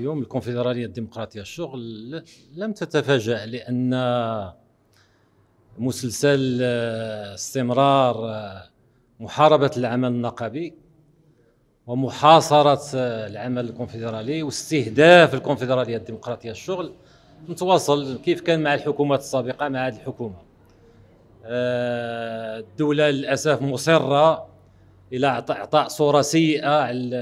اليوم الكونفدراليه الديمقراطيه الشغل لم تتفاجا لان مسلسل استمرار محاربه العمل النقابي ومحاصره العمل الكونفدرالي واستهداف الكونفدراليه الديمقراطيه الشغل متواصل كيف كان مع الحكومات السابقه مع هذه الحكومه آه، الدوله للاسف مصره الى اعطاء صوره سيئه على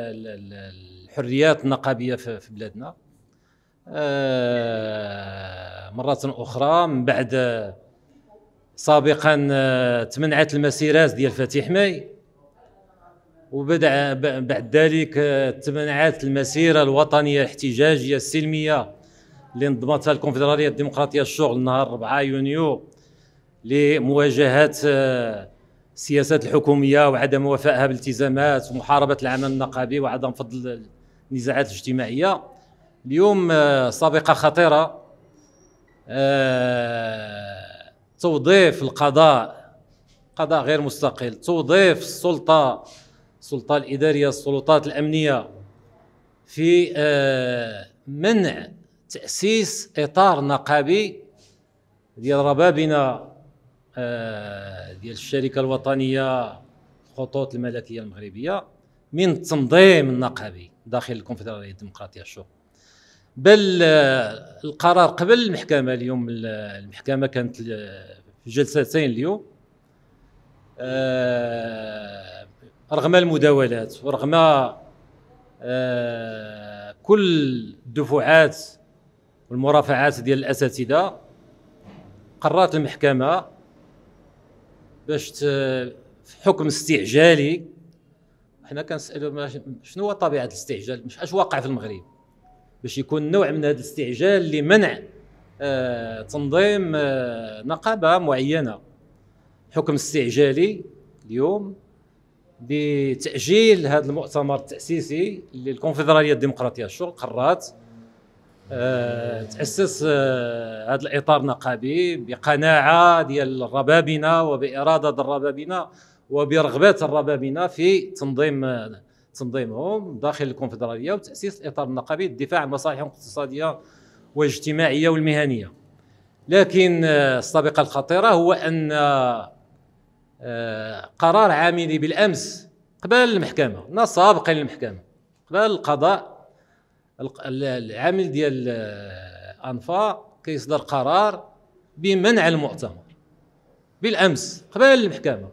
الحريات النقابيه في بلادنا آه، مرة أخرى من بعد سابقا آه، تمنعت المسيرات ديال فتيح ماي وبدا بعد ذلك آه، تمنعت المسيرة الوطنية الاحتجاجية السلمية اللي نظمتها الكونفدرالية الديمقراطية الشغل نهار 4 يونيو لمواجهة السياسات الحكومية وعدم وفائها بالالتزامات ومحاربة العمل النقابي وعدم فضل النزاعات الاجتماعية اليوم آه، سابقه خطيره آه، توظيف القضاء قضاء غير مستقل توظيف السلطه السلطه الاداريه السلطات الامنيه في آه، منع تاسيس اطار نقابي ديال ربابنا ديال الشركه الوطنيه الخطوط الملكيه المغربيه من التنظيم النقابي داخل الكونفدراليه الديمقراطيه الشورى بل آه، القرار قبل المحكمه اليوم المحكمه كانت آه، في جلستين اليوم آه، رغم المداولات ورغم كل الدفعات والمرافعات ديال الاساتذه قررت المحكمه باش حكم استعجالي حنا كنسالوا شنو هو طبيعه الاستعجال مش اش واقع في المغرب باش يكون نوع من هذا الاستعجال لمنع آه تنظيم آه نقابه معينه حكم استعجالي اليوم بتاجيل هذا المؤتمر التاسيسي للكونفدراليه الديمقراطيه الشرق قررت آه تاسس آه هذا الاطار النقابي بقناعه ديال الربابنه وباراده الربابنه وبرغبات الربابنه في تنظيم تنظيمهم داخل الكونفدراليه وتاسيس الاطار النقابي للدفاع عن مصالحهم الاقتصاديه والاجتماعيه والمهنيه لكن آه، السابقه الخطيره هو ان آه، آه، قرار عاملي بالامس قبل المحكمه الناس سابقا للمحكمه قبل القضاء العامل ديال انفا كيصدر قرار بمنع المؤتمر بالامس قبل المحكمه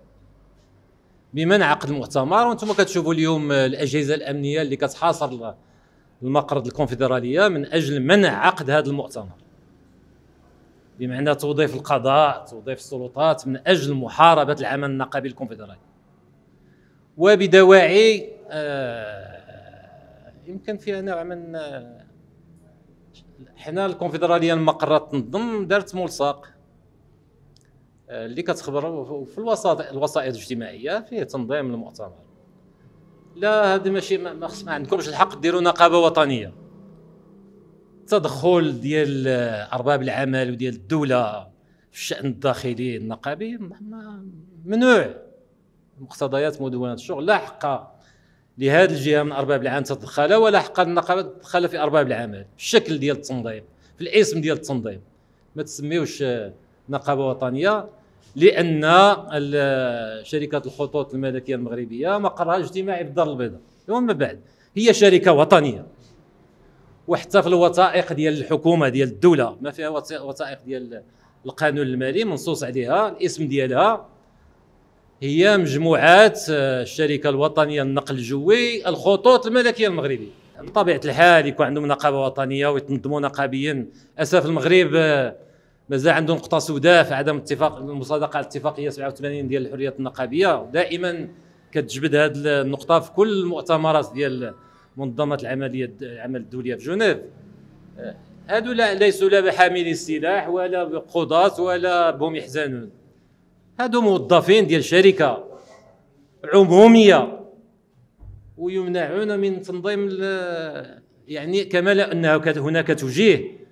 بمنع عقد المؤتمر وانتم كتشوفوا اليوم الاجهزه الامنيه اللي كتحاصر المقرض الكونفدراليه من اجل منع عقد هذا المؤتمر بمعنى توظيف القضاء توظيف السلطات من اجل محاربه العمل النقابي الكونفدرالي وبدواعي آه يمكن فيها نوع من آه، حنا الكونفدراليه لما قررت تنظم دارت ملصق اللي كتخبر في الوسائط الاجتماعيه فيه تنظيم المؤتمر لا هذه ماشي ما, ما, عندكمش الحق ديروا نقابه وطنيه التدخل ديال ارباب العمل وديال الدوله في الشان الداخلي النقابي ممنوع مقتضيات مدونه الشغل لا حق لهذه الجهه من ارباب العمل تتدخل ولا حق النقابه تتدخل في ارباب العمل الشكل ديال التنظيم في الاسم ديال التنظيم ما تسميوش نقابه وطنيه لان شركه الخطوط الملكيه المغربيه مقرها الاجتماعي بالدار البيضاء ومن بعد هي شركه وطنيه وحتى في الوثائق ديال الحكومه ديال الدوله ما فيها وثائق ديال القانون المالي منصوص عليها الاسم ديالها هي مجموعات آه، الشركه الوطنيه النقل الجوي الخطوط الملكيه المغربيه بطبيعه الحال يكون عندهم نقابه وطنيه ويتنظموا نقابيا اسف المغرب آه، مازال عنده نقطه سوداء في عدم اتفاق المصادقه على الاتفاقيه 87 ديال الحريات النقابيه دائما كتجبد هذه النقطه في كل المؤتمرات ديال منظمه العمليه العمل الدوليه في جنيف هادو لا ليسوا لا بحاملي السلاح ولا بقضاة ولا بهم يحزنون هادو موظفين ديال شركه عموميه ويمنعون من تنظيم يعني كما لأنه هناك توجيه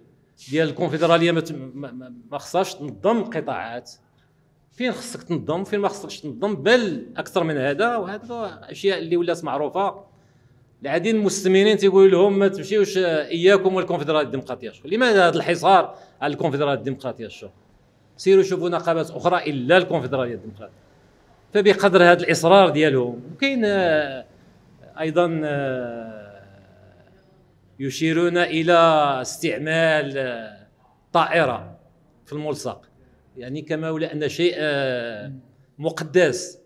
ديال الكونفدراليه ما, ما خصهاش تنظم قطاعات فين خصك تنظم فين ما خصكش تنظم بل اكثر من هذا وهذا اشياء اللي ولات معروفه العديد المستمرين تيقول لهم ما تمشيوش اياكم والكونفدراليه الديمقراطيه لماذا هذا الحصار على الكونفدراليه الديمقراطيه الشغل سيروا شوفوا نقابات اخرى الا الكونفدراليه الديمقراطيه فبقدر هذا الاصرار ديالهم وكاين آه، ايضا آه، يشيرون الى استعمال طائره في الملصق يعني كما ولا ان شيء آه، مقدس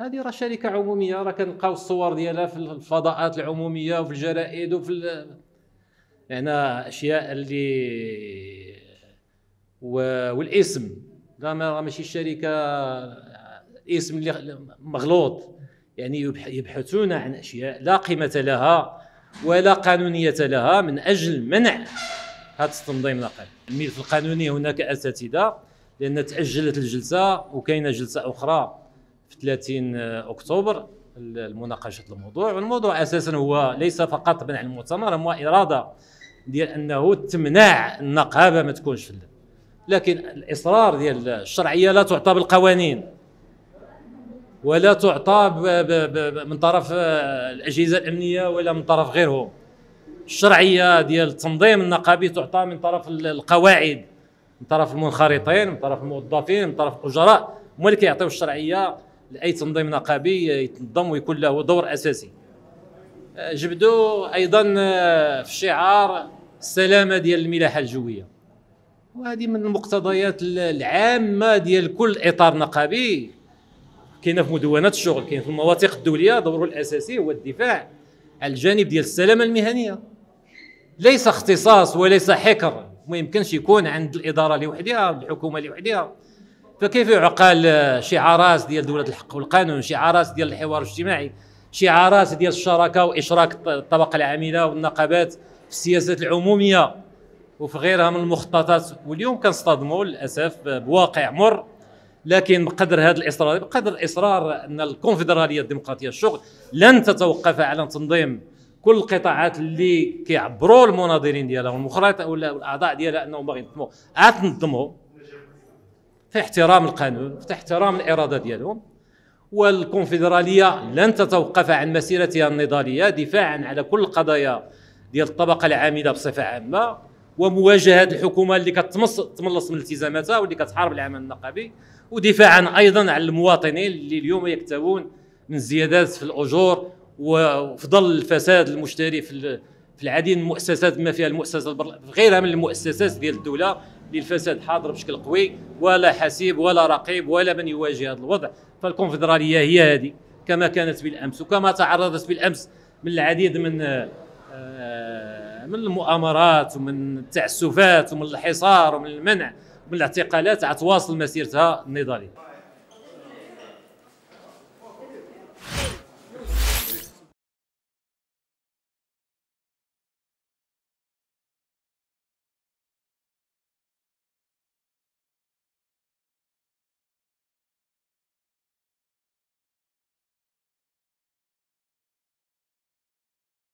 هذه راه شركه عموميه راه كنلقاو الصور ديالها في الفضاءات العموميه وفي الجرائد وفي يعني اشياء اللي والاسم لا ما ماشي الشركه آه، اسم اللي مغلوط يعني يبحثون عن اشياء لا قيمه لها ولا قانونية لها من أجل منع هذا التنظيم الأقل الملف القانوني هناك أساتذة لأن تأجلت الجلسة وكاينة جلسة أخرى في 30 أكتوبر لمناقشة الموضوع والموضوع أساسا هو ليس فقط منع المؤتمر هو إرادة ديال أنه تمنع النقابة ما تكونش في لكن الإصرار ديال الشرعية لا تعطى بالقوانين ولا تعطى من طرف الاجهزه الامنيه ولا من طرف غيرهم الشرعيه ديال التنظيم النقابي تعطى من طرف القواعد من طرف المنخرطين من طرف الموظفين من طرف الاجراء هما اللي كيعطيو الشرعيه لاي تنظيم نقابي يتنظم ويكون له دور اساسي جبدوا ايضا في شعار السلامه ديال الملاحه الجويه وهذه من المقتضيات العامه ديال كل اطار نقابي كاينه في مدونات الشغل كاين في المواثيق الدوليه دوره الاساسي هو الدفاع على الجانب ديال السلامه المهنيه ليس اختصاص وليس حكر ما يمكنش يكون عند الاداره لوحدها الحكومه لوحدها فكيف يعقل شعارات ديال دوله الحق والقانون شعارات ديال الحوار الاجتماعي شعارات ديال الشراكه واشراك الطبقه العامله والنقابات في السياسات العموميه وفي غيرها من المخططات واليوم كنصطدموا للاسف بواقع مر لكن بقدر هذا الاصرار بقدر الاصرار ان الكونفدراليه الديمقراطيه الشغل لن تتوقف على تنظيم كل القطاعات اللي كيعبروا المناضلين ديالها والمخرط ولا الاعضاء ديالها انهم باغيين ينظموا تنظموا في احترام القانون في احترام الاراده ديالهم والكونفدراليه لن تتوقف عن مسيرتها النضاليه دفاعا على كل القضايا ديال الطبقه العامله بصفه عامه ومواجهه الحكومه اللي كتمص تملص من التزاماتها واللي كتحارب العمل النقابي ودفاعا ايضا على المواطنين اللي اليوم يكتوون من زيادات في الاجور وفي ظل الفساد المشتري في في العديد من المؤسسات ما فيها المؤسسه غيرها من المؤسسات ديال الدوله اللي الفساد حاضر بشكل قوي ولا حسيب ولا رقيب ولا من يواجه هذا الوضع فالكونفدراليه هي هذه كما كانت بالامس وكما تعرضت بالامس من العديد من آه، من المؤامرات ومن التعسفات ومن الحصار ومن المنع ومن الاعتقالات عتواصل مسيرتها النضاليه